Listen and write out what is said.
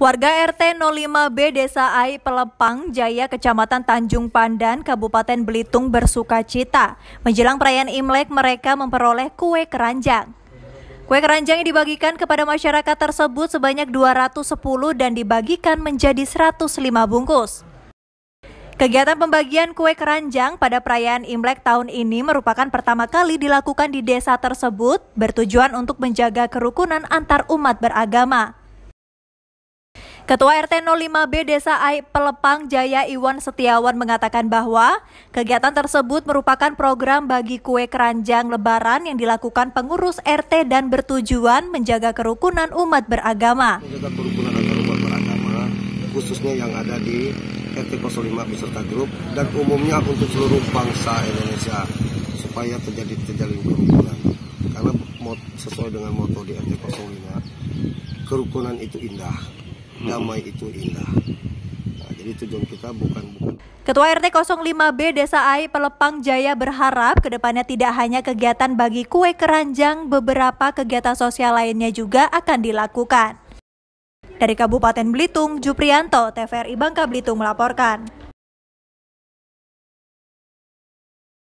Warga RT 05B Desa Ai Pelepang Jaya Kecamatan Tanjung Pandan Kabupaten Belitung bersuka cita. Menjelang perayaan Imlek mereka memperoleh kue keranjang. Kue keranjang yang dibagikan kepada masyarakat tersebut sebanyak 210 dan dibagikan menjadi 105 bungkus. Kegiatan pembagian kue keranjang pada perayaan Imlek tahun ini merupakan pertama kali dilakukan di desa tersebut bertujuan untuk menjaga kerukunan antar umat beragama. Ketua RT 05B Desa Aip Pelepang Jaya Iwan Setiawan mengatakan bahwa kegiatan tersebut merupakan program bagi kue keranjang lebaran yang dilakukan pengurus RT dan bertujuan menjaga kerukunan umat beragama. Menjaga kerukunan antar umat beragama, khususnya yang ada di RT 05 beserta grup dan umumnya untuk seluruh bangsa Indonesia supaya terjadi terjalin kerukunan. Karena sesuai dengan moto di RT 05, kerukunan itu indah damai itu indah. Nah, jadi tujuan kita bukan bukan. Ketua RT 05B Desa Ai Pelepang Jaya berharap kedepannya tidak hanya kegiatan bagi kue keranjang, beberapa kegiatan sosial lainnya juga akan dilakukan. Dari Kabupaten Belitung, Juprianto, TVRI Bangka Belitung melaporkan.